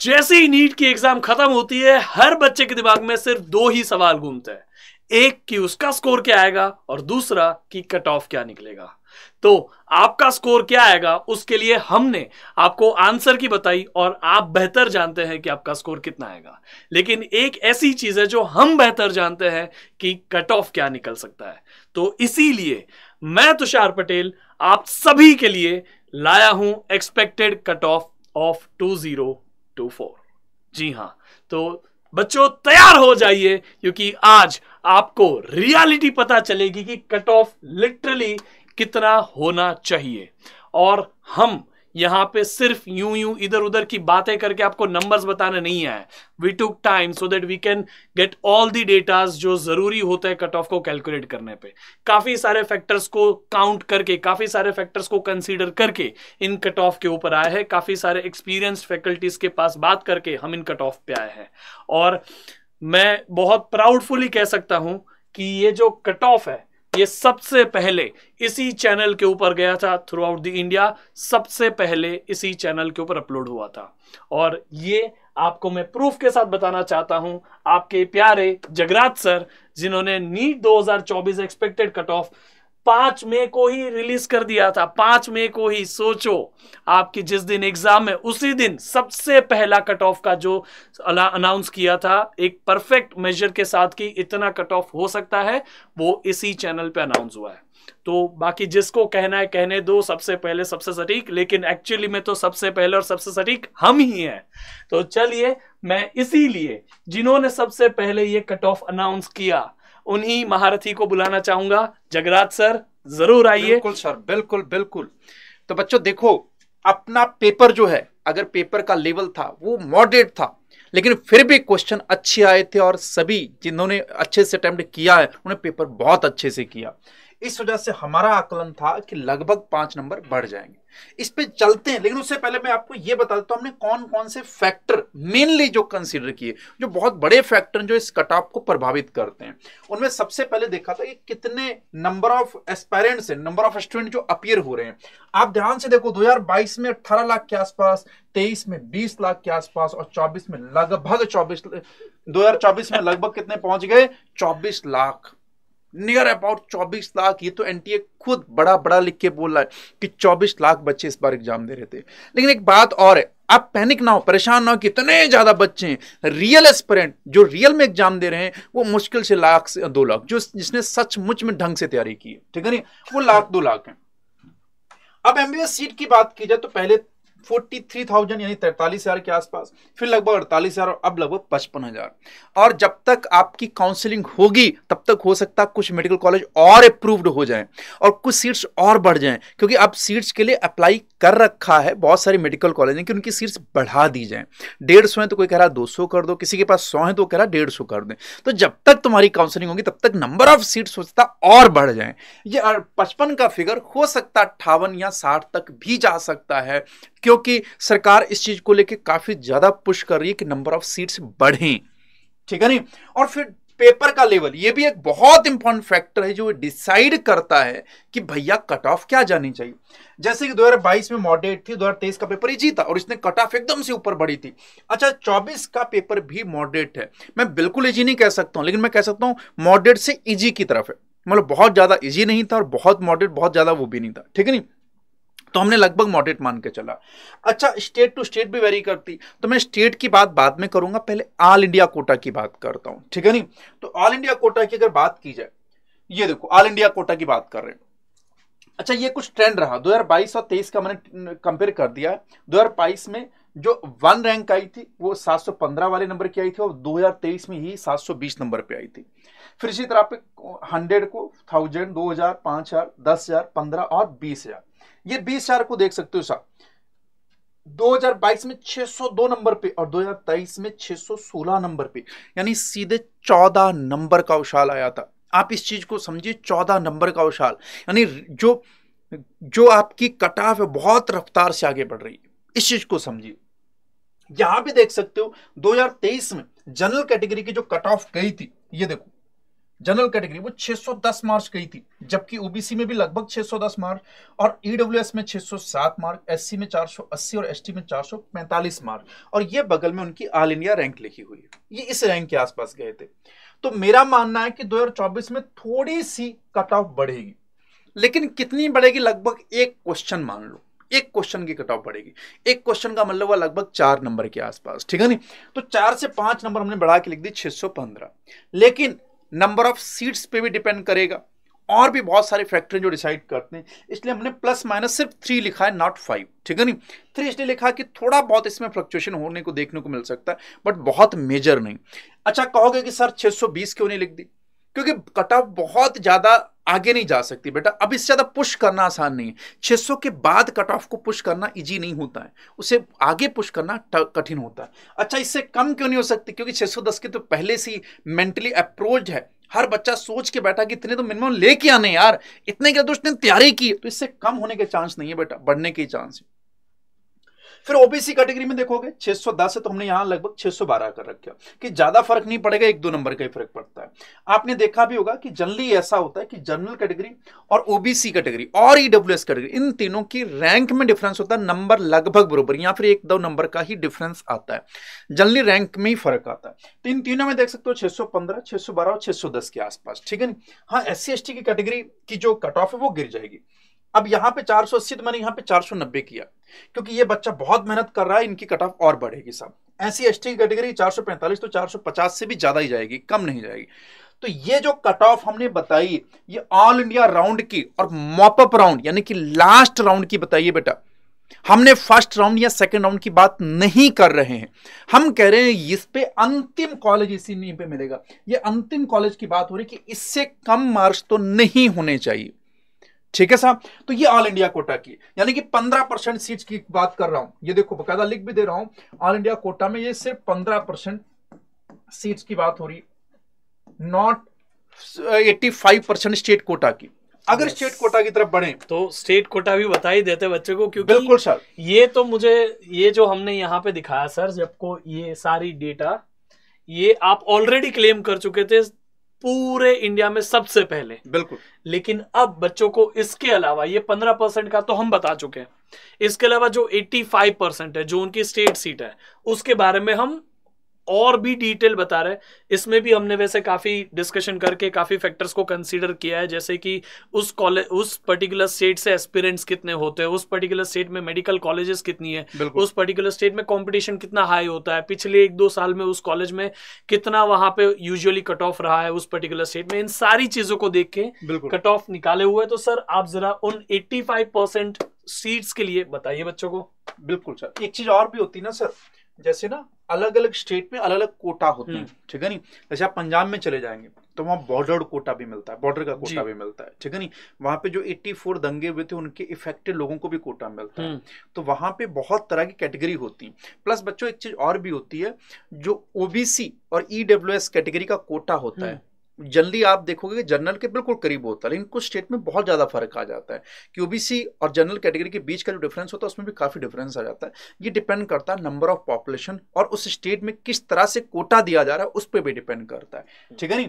जैसे ही नीट की एग्जाम खत्म होती है हर बच्चे के दिमाग में सिर्फ दो ही सवाल घूमते हैं एक कि उसका स्कोर क्या आएगा और दूसरा कि कट ऑफ क्या निकलेगा तो आपका स्कोर क्या आएगा उसके लिए हमने आपको आंसर की बताई और आप बेहतर जानते हैं कि आपका स्कोर कितना आएगा लेकिन एक ऐसी चीज है जो हम बेहतर जानते हैं कि कट ऑफ क्या निकल सकता है तो इसीलिए मैं तुषार पटेल आप सभी के लिए लाया हूं expected cut off off two zero two four जी हाँ तो बच्चों तैयार हो जाइए क्योंकि आज आपको रियलिटी पता चलेगी कि कट ऑफ लिटरली कितना होना चाहिए और हम यहाँ पे सिर्फ यू यू इधर उधर की बातें करके आपको नंबर्स बताने नहीं आए we took time so that we can get all the datas जो जरूरी होता है कट ऑफ को कैलकुलेट करने पे काफी सारे फैक्टर्स को काउंट करके काफी सारे फैक्टर्स को कंसीडर करके इन कट ऑफ के ऊपर आए हैं काफी सारे एक्सपीरियंस फैकल्टीज के पास बात करके हम इन कट ऑफ पे आए हैं और मैं बहुत प्राउडफुली कह सकता हूं कि ये जो कट ऑफ है ये सबसे पहले इसी चैनल के ऊपर गया था थ्रू आउट द इंडिया सबसे पहले इसी चैनल के ऊपर अपलोड हुआ था और ये आपको मैं प्रूफ के साथ बताना चाहता हूं आपके प्यारे जगराज सर जिन्होंने नीट 2024 एक्सपेक्टेड कट ऑफ पांच मई को ही रिलीज कर दिया था पांच मई को ही सोचो आपकी जिस दिन एग्जाम है उसी दिन सबसे पहला कट ऑफ का जो अनाउंस किया था एक परफेक्ट मेजर के साथ कि इतना कट ऑफ हो सकता है वो इसी चैनल पे अनाउंस हुआ है तो बाकी जिसको कहना है कहने दो सबसे पहले सबसे सटीक लेकिन एक्चुअली में तो सबसे पहले और सबसे सटीक हम ही हैं तो चलिए मैं इसीलिए जिन्होंने सबसे पहले ये कट ऑफ अनाउंस किया उन्हीं महारथी को बुलाना चाहूंगा जगराज सर जरूर आइए बिल्कुल सर बिल्कुल बिल्कुल तो बच्चों देखो अपना पेपर जो है अगर पेपर का लेवल था वो मॉडरेट था लेकिन फिर भी क्वेश्चन अच्छे आए थे और सभी जिन्होंने अच्छे से अटेम्प्ट किया है उन्हें पेपर बहुत अच्छे से किया इस वजह से हमारा आकलन था कि लगभग पांच नंबर बढ़ जाएंगे इस पे चलते हैं लेकिन उससे पहले मैं आपको ये बता देता हूँ हमने कौन कौन से फैक्टर मेनली जो कंसिडर किए जो बहुत बड़े फैक्टर जो इस कट ऑफ को प्रभावित करते हैं उनमें सबसे पहले देखा था कि कितने नंबर ऑफ एस्पेरेंट्स है नंबर ऑफ स्टूडेंट जो अपियर हो रहे हैं आप ध्यान से देखो 2022 में 18 लाख के आसपास 23 में 20 लाख के आसपास और 24 में लगभग 24 2024 में लगभग कितने पहुंच गए 24 लाख नियर अबाउट 24 लाख ये तो एनटीए खुद बड़ा बड़ा लिख के बोल रहा है कि 24 लाख बच्चे इस बार एग्जाम दे रहे थे लेकिन एक बात और है आप पैनिक ना हो परेशान ना हो कितने ज़्यादा बच्चे हैं रियल एस्परेंट जो रियल में एग्जाम दे रहे हैं वो मुश्किल से लाख से दो लाख जो जिसने सचमुच में ढंग से तैयारी की है ठीक है नहीं वो लाख दो लाख है अब एमबीबीएस सीट की बात की जाए तो पहले फोर्टी थ्री थाउजेंड यानी तैतालीस हजार के आसपास फिर लगभग अड़तालीस हजार और अब लगभग पचपन हजार और जब तक आपकी काउंसलिंग होगी तब तक हो सकता है कुछ मेडिकल कॉलेज और अप्रूव्ड हो जाएं और कुछ सीट्स और बढ़ जाएं क्योंकि अब सीट्स के लिए अप्लाई कर रखा है बहुत सारे मेडिकल कॉलेज कि उनकी सीट्स बढ़ा दी जाए डेढ़ सौ है तो कोई कह रहा दो सौ कर दो किसी के पास सौ है तो कह रहा डेढ़ सौ कर दें तो जब तक तुम्हारी काउंसलिंग होगी तब तक नंबर ऑफ सीट्स हो सकता और बढ़ जाए ये पचपन का फिगर हो सकता अट्ठावन या साठ तक भी जा सकता है क्योंकि सरकार इस चीज को लेकर काफी ज्यादा पुश कर रही है कि नंबर ऑफ सीट्स बढ़े ठीक है नहीं और फिर पेपर का लेवल ये भी एक बहुत इंपॉर्टेंट फैक्टर है जो डिसाइड करता है कि भैया कट ऑफ क्या जानी चाहिए जैसे कि 2022 में मॉडरेट थी 2023 का पेपर ही जीता और इसने कट ऑफ एकदम से ऊपर बढ़ी थी अच्छा 24 का पेपर भी मॉडरेट है मैं बिल्कुल इजी नहीं कह सकता हूँ लेकिन मैं कह सकता हूँ मॉडरेट से इजी की तरफ है मतलब बहुत ज़्यादा इजी नहीं था और बहुत मॉडरेट बहुत ज़्यादा वो भी नहीं था ठीक है नहीं तो हमने लगभग मॉडरेट मान के चला अच्छा स्टेट टू स्टेट भी वेरी करती तो मैं स्टेट की बात बाद में करूंगा पहले ऑल इंडिया कोटा की बात करता हूं ठीक है नहीं तो ऑल इंडिया कोटा की अगर बात की जाए ये देखो ऑल इंडिया कोटा की बात कर रहे हैं अच्छा ये कुछ ट्रेंड रहा 2022 और 23 का मैंने कंपेयर कर दिया है 2022 में जो वन रैंक आई थी वो 715 वाले नंबर की आई थी और 2023 में ही 720 नंबर पे आई थी फिर इसी तरह पे 100 को 1000, 2000, 5000, 10000, 15 और 20000 ये बीस चार को देख सकते हो साहब 2022 में 602 नंबर पे और 2023 में 616 नंबर पे यानी सीधे 14 नंबर का उछाल आया था आप इस चीज को समझिए 14 नंबर का उछाल यानी जो जो आपकी कट ऑफ है बहुत रफ्तार से आगे बढ़ रही है इस चीज को समझिए यहां भी देख सकते हो 2023 में जनरल कैटेगरी की जो कट ऑफ गई थी ये देखो जनरल कैटेगरी वो 610 मार्क्स गई थी जबकि ओबीसी में भी लगभग 610 मार्क्स और ईडब्ल्यूएस में 607 मार्क एससी में 480 और एसटी में 445 मार्क और ये बगल में उनकी ऑल इंडिया रैंक लिखी हुई है ये इस रैंक के आसपास गए थे तो मेरा मानना है कि 2024 में थोड़ी सी कट ऑफ बढ़ेगी लेकिन कितनी बढ़ेगी लगभग एक क्वेश्चन मान लो एक क्वेश्चन की कट ऑफ बढ़ेगी एक क्वेश्चन का मतलब हुआ लगभग चार नंबर के आसपास ठीक है नहीं तो चार से पांच नंबर हमने बढ़ा के लिख दी 615 लेकिन नंबर ऑफ सीट्स पे भी डिपेंड करेगा और भी बहुत सारे फैक्टर जो डिसाइड करते हैं इसलिए हमने प्लस माइनस सिर्फ थ्री लिखा है नॉट फाइव ठीक है नहीं थ्री इसलिए लिखा कि थोड़ा बहुत इसमें फ्लक्चुएशन होने को देखने को मिल सकता है बट बहुत मेजर नहीं अच्छा कहोगे कि सर 620 क्यों नहीं लिख दी क्योंकि कट ऑफ बहुत ज़्यादा आगे नहीं जा सकती बेटा अब इससे ज़्यादा पुश करना आसान नहीं है 600 के बाद कट ऑफ को पुश करना इजी नहीं होता है उसे आगे पुश करना कठिन होता है अच्छा इससे कम क्यों नहीं हो सकती क्योंकि 610 के तो पहले से मेंटली अप्रोच है हर बच्चा सोच के बैठा कि इतने तो मिनिमम लेके आने यार इतने के तो उसने तैयारी की तो इससे कम होने के चांस नहीं है बेटा बढ़ने के चांस है फिर ओबीसी कैटेगरी में देखोगे 610 है तो हमने यहाँ लगभग 612 कर रखे कि ज्यादा फर्क नहीं पड़ेगा एक दो नंबर का ही फर्क पड़ता है आपने देखा भी होगा कि जनरली ऐसा होता है कि जनरल कैटेगरी और ओबीसी कैटेगरी और ईडब्ल्यूएस e कैटेगरी इन तीनों की रैंक में डिफरेंस होता है नंबर लगभग बरबर या फिर एक दो नंबर का ही डिफरेंस आता है जनरली रैंक में ही फर्क आता है तो इन तीनों में देख सकते हो छह सौ पंद्रह छह सौ बारह और छह सौ दस के आसपास ठीक है हाँ एस सी एस टी की कैटेगरी की जो कट ऑफ है वो गिर जाएगी अब यहाँ पे 480 तो मैंने यहाँ पे 490 किया क्योंकि ये बच्चा बहुत मेहनत कर रहा है इनकी कट ऑफ और बढ़ेगी सब ऐसी एस की कैटेगरी 445 तो 450 से भी ज्यादा ही जाएगी कम नहीं जाएगी तो ये जो कट ऑफ हमने बताई ये ऑल इंडिया राउंड की और मॉपअप राउंड यानी कि लास्ट राउंड की बताइए बेटा हमने फर्स्ट राउंड या सेकंड राउंड की बात नहीं कर रहे हैं हम कह रहे हैं इस पे अंतिम कॉलेज इसी नींव पे मिलेगा ये अंतिम कॉलेज की बात हो रही है कि इससे कम मार्क्स तो नहीं होने चाहिए ठीक है साहब तो ये ऑल इंडिया कोटा की यानी कि 15 परसेंट सीट की बात कर रहा हूं ये देखो बकायदा लिख भी दे रहा हूं ऑल इंडिया कोटा में ये सिर्फ 15 परसेंट सीट की बात हो रही नॉट 85 परसेंट स्टेट कोटा की अगर yes. स्टेट कोटा की तरफ बढ़े तो स्टेट कोटा भी बता ही देते बच्चे को क्योंकि बिल्कुल सर ये तो मुझे ये जो हमने यहाँ पे दिखाया सर जबको ये सारी डेटा ये आप ऑलरेडी क्लेम कर चुके थे पूरे इंडिया में सबसे पहले बिल्कुल लेकिन अब बच्चों को इसके अलावा ये पंद्रह परसेंट का तो हम बता चुके हैं इसके अलावा जो एट्टी फाइव परसेंट है जो उनकी स्टेट सीट है उसके बारे में हम और भी डिटेल बता रहे है इसमें भी हमने वैसे काफ़ी डिस्कशन करके काफ़ी फैक्टर्स को कंसीडर किया है जैसे कि उस कॉलेज उस पर्टिकुलर स्टेट से एस्पिरेंट्स कितने होते हैं उस पर्टिकुलर स्टेट में मेडिकल कॉलेजेस कितनी है उस पर्टिकुलर स्टेट में कॉम्पिटिशन कितना हाई होता है पिछले एक दो साल में उस कॉलेज में कितना वहां पे यूजली कट ऑफ रहा है उस पर्टिकुलर स्टेट में इन सारी चीज़ों को देख के कट ऑफ निकाले हुए तो सर आप ज़रा उन एट्टी सीट्स के लिए बताइए बच्चों को बिल्कुल सर एक चीज़ और भी होती है ना सर जैसे ना अलग अलग स्टेट में अलग अलग कोटा होते हैं हम्म। ठीक है नी जैसे आप पंजाब में चले जाएंगे तो वहाँ बॉर्डर कोटा भी मिलता है बॉर्डर का कोटा भी मिलता है ठीक है नी वहाँ पे जो 84 दंगे हुए थे उनके इफेक्टेड लोगों को भी कोटा मिलता है हम्म। तो वहाँ पे बहुत तरह की कैटेगरी होती है प्लस बच्चों एक चीज और भी होती है जो ओबीसी और ईडब्ल्यूएस e कैटेगरी का कोटा होता हम्म। है जनरली आप देखोगे कि जनरल के बिल्कुल करीब होता है लेकिन कुछ स्टेट में बहुत ज़्यादा फर्क आ जाता है कि ओबीसी और जनरल कैटेगरी के बीच का जो डिफरेंस होता है उसमें भी काफ़ी डिफरेंस आ जाता है ये डिपेंड करता है नंबर ऑफ पॉपुलेशन और उस स्टेट में किस तरह से कोटा दिया जा रहा है उस पर भी डिपेंड करता है ठीक है नहीं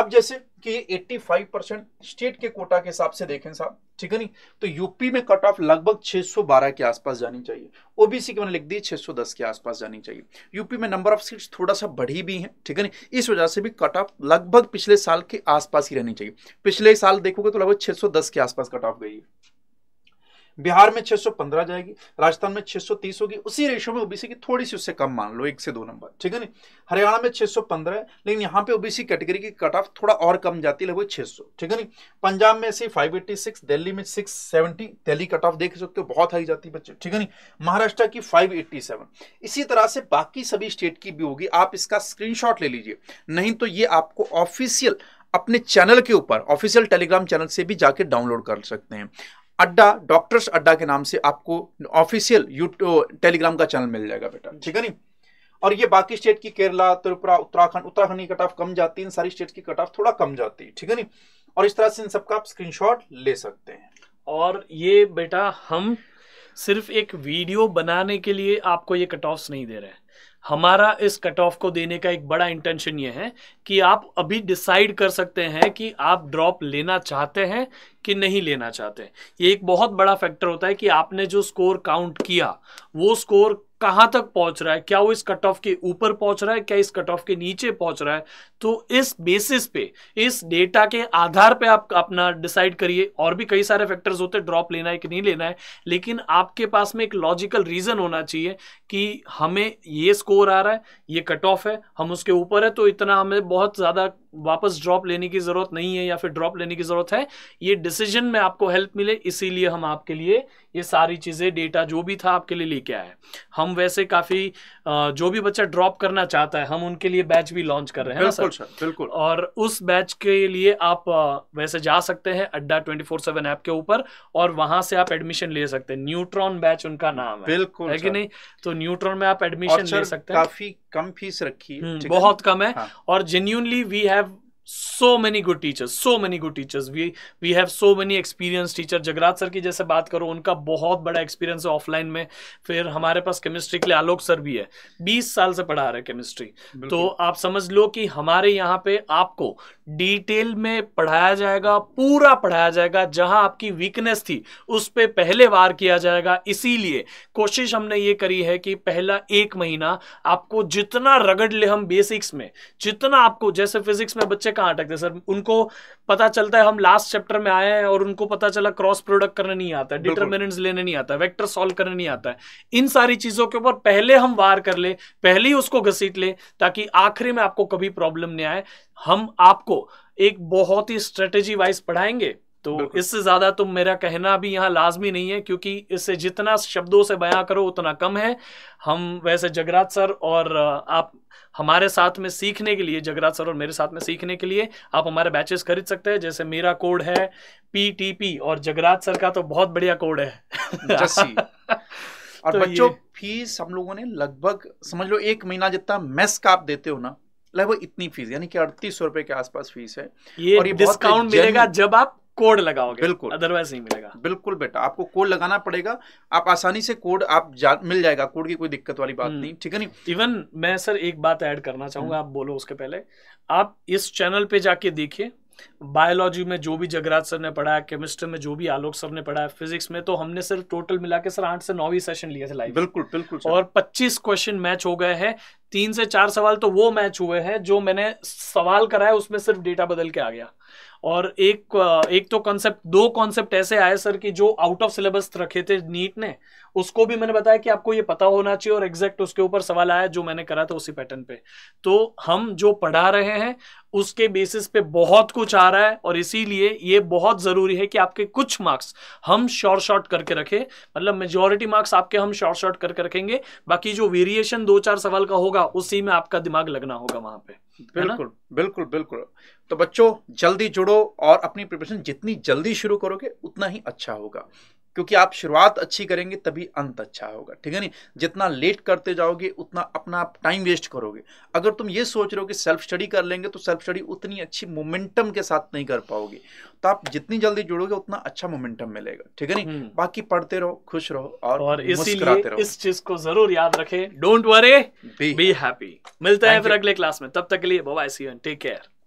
अब जैसे कि ये 85 परसेंट स्टेट के कोटा के हिसाब से देखें साहब ठीक है नहीं तो यूपी में कट ऑफ लगभग 612 के आसपास जानी चाहिए ओबीसी के मैंने लिख दी 610 के आसपास जानी चाहिए यूपी में नंबर ऑफ सीट्स थोड़ा सा बढ़ी भी है ठीक है नहीं इस वजह से भी कट ऑफ लगभग पिछले साल के आसपास ही रहनी चाहिए पिछले साल देखोगे तो लगभग 610 के आसपास कट ऑफ गई है बिहार में 615 जाएगी राजस्थान में 630 होगी उसी रेशो में ओबीसी की थोड़ी सी उससे कम मान लो एक से दो नंबर ठीक है नी हरियाणा में 615 है लेकिन यहाँ पे ओबीसी कैटेगरी की कट ऑफ थोड़ा और कम जाती है लगभग 600 ठीक है नी पंजाब में से 586 दिल्ली में 670 दिल्ली कट ऑफ देख सकते हो बहुत हाई जाती है बच्चे ठीक है नी महाराष्ट्र की फाइव इसी तरह से बाकी सभी स्टेट की भी होगी आप इसका स्क्रीन ले लीजिए नहीं तो ये आपको ऑफिशियल अपने चैनल के ऊपर ऑफिशियल टेलीग्राम चैनल से भी जाके डाउनलोड कर सकते हैं अड्डा डॉक्टर्स अड्डा के नाम से आपको ऑफिशियल यूट्यूब टेलीग्राम का चैनल मिल जाएगा बेटा ठीक है नहीं और ये बाकी स्टेट की केरला त्रिपुरा उत्तराखंड उत्तराखंड की कट ऑफ कम जाती है इन सारी स्टेट की कट ऑफ थोड़ा कम जाती है ठीक है नहीं और इस तरह से इन सबका आप शॉट ले सकते हैं और ये बेटा हम सिर्फ एक वीडियो बनाने के लिए आपको ये कट ऑफ नहीं दे रहे हैं हमारा इस कट ऑफ को देने का एक बड़ा इंटेंशन ये है कि आप अभी डिसाइड कर सकते हैं कि आप ड्रॉप लेना चाहते हैं कि नहीं लेना चाहते ये एक बहुत बड़ा फैक्टर होता है कि आपने जो स्कोर काउंट किया वो स्कोर कहां तक पहुंच रहा है क्या वो इस कट ऑफ के ऊपर पहुंच रहा है क्या इस कट ऑफ के नीचे पहुंच रहा है तो इस बेसिस पे इस डेटा के आधार पे आप अपना डिसाइड करिए और भी कई सारे फैक्टर्स होते हैं ड्रॉप लेना है कि नहीं लेना है लेकिन आपके पास में एक लॉजिकल रीजन होना चाहिए कि हमें ये स्कोर आ रहा है ये कट ऑफ है हम उसके ऊपर है तो इतना हमें बहुत ज़्यादा वापस ड्रॉप लेने की ज़रूरत नहीं है या फिर ड्रॉप लेने की ज़रूरत है ये डिसीजन में आपको हेल्प मिले इसीलिए हम आपके लिए ये सारी चीज़ें डेटा जो भी था आपके लिए लेके आए हम वैसे काफ़ी जो भी बच्चा ड्रॉप करना चाहता है हम उनके लिए बैच भी लॉन्च कर रहे हैं बिल्कुल सर बिल्कुल और उस बैच के लिए आप वैसे जा सकते हैं अड्डा ट्वेंटी फोर सेवन ऐप के ऊपर और वहां से आप एडमिशन ले सकते हैं न्यूट्रॉन बैच उनका नाम है बिल्कुल है कि नहीं तो न्यूट्रॉन में आप एडमिशन ले सकते हैं काफ़ी कम फीस रखी हम्म, है बहुत कम है हाँ. और genuinely we have so many good teachers so many good teachers we we have so many experience teacher Jagraj sir की जैसे बात करो उनका बहुत बड़ा एक्सपीरियंस है ऑफलाइन में फिर हमारे पास केमिस्ट्री के लिए आलोक सर भी है बीस साल से पढ़ा रहे केमिस्ट्री तो आप समझ लो कि हमारे यहाँ पे आपको डिटेल में पढ़ाया जाएगा पूरा पढ़ाया जाएगा जहां आपकी वीकनेस थी उस पर पहले वार किया जाएगा इसीलिए कोशिश हमने ये करी है कि पहला एक महीना आपको जितना रगड़ ले हम बेसिक्स में जितना आपको जैसे फिजिक्स में बच्चे कहाँ अटकते सर उनको पता चलता है हम लास्ट चैप्टर में आए हैं और उनको पता चला क्रॉस प्रोडक्ट करने नहीं आता डिटर्मिनेंट्स लेने नहीं आता वेक्टर सॉल्व करने नहीं आता है इन सारी चीजों के ऊपर पहले हम वार कर ले पहले ही उसको घसीट ले ताकि आखिरी में आपको कभी प्रॉब्लम नहीं आए हम आपको एक बहुत ही स्ट्रेटेजी वाइज पढ़ाएंगे तो इससे ज्यादा तो मेरा कहना भी यहाँ लाजमी नहीं है क्योंकि इससे जितना शब्दों से बयां करो उतना कम है हम वैसे जगराज सर और आप हमारे साथ में सीखने के लिए जगराज सर और मेरे साथ में सीखने के लिए आप हमारे बैचेस खरीद सकते हैं जैसे मेरा कोड है पी टी पी और जगराज सर का तो बहुत बढ़िया कोड है और तो बच्चों फीस हम लोगों ने लगभग समझ लो एक महीना जितना मेस का आप देते हो ना लगभग इतनी फीस यानी कि अड़तीस सौ रुपए के आसपास फीस है ये और ये डिस्काउंट मिलेगा जब आप कोड लगाओगे बिल्कुल अदरवाइज नहीं मिलेगा बिल्कुल बेटा आपको कोड लगाना पड़ेगा आप आसानी से कोड आप जा, मिल जाएगा कोड की कोई दिक्कत वाली बात हम्म। नहीं ठीक है नहीं इवन मैं सर एक बात ऐड करना चाहूंगा हम्म। आप बोलो उसके पहले आप इस चैनल पे जाके देखिए बायोलॉजी में जो भी जगराज सर ने पढ़ा है केमिस्ट्री में जो भी आलोक सर ने पढ़ा है फिजिक्स में तो हमने सिर्फ टोटल मिला के सर आठ से नौ ही सेशन लिए थे लाइव बिल्कुल बिल्कुल और पच्चीस क्वेश्चन मैच हो गए हैं तीन से चार सवाल तो वो मैच हुए हैं जो मैंने सवाल कराया उसमें सिर्फ डेटा बदल के आ गया और एक एक तो कॉन्सेप्ट दो कॉन्सेप्ट ऐसे आए सर कि जो आउट ऑफ सिलेबस रखे थे नीट ने उसको भी मैंने बताया कि आपको ये पता होना चाहिए और एग्जैक्ट उसके ऊपर सवाल आया जो मैंने करा था उसी पैटर्न पे तो हम जो पढ़ा रहे हैं उसके बेसिस पे बहुत कुछ आ रहा है और इसीलिए ये बहुत ज़रूरी है कि आपके कुछ मार्क्स हम शॉर्ट शॉर्ट करके रखें मतलब मेजोरिटी मार्क्स आपके हम शॉर्ट शॉर्ट करके रखेंगे बाकी जो वेरिएशन दो चार सवाल का होगा होगा उसी में आपका दिमाग लगना होगा वहां पे बिल्कुल बिल्कुल बिल्कुल तो बच्चों जल्दी जुड़ो और अपनी प्रिपरेशन जितनी जल्दी शुरू करोगे उतना ही अच्छा होगा क्योंकि आप शुरुआत अच्छी करेंगे तभी अंत अच्छा होगा ठीक है नहीं जितना लेट करते जाओगे उतना अपना आप टाइम वेस्ट करोगे अगर तुम ये सोच रहे हो कि सेल्फ स्टडी कर लेंगे तो सेल्फ स्टडी उतनी अच्छी मोमेंटम के साथ नहीं कर पाओगे तो आप जितनी जल्दी जुड़ोगे उतना अच्छा मोमेंटम मिलेगा ठीक है नहीं हम्म। बाकी पढ़ते रहो खुश रहो और, और इसीलिए इस चीज को जरूर याद रखें डोंट वरी बी हैप्पी मिलता है फिर अगले क्लास में तब तक के लिए bye see you take care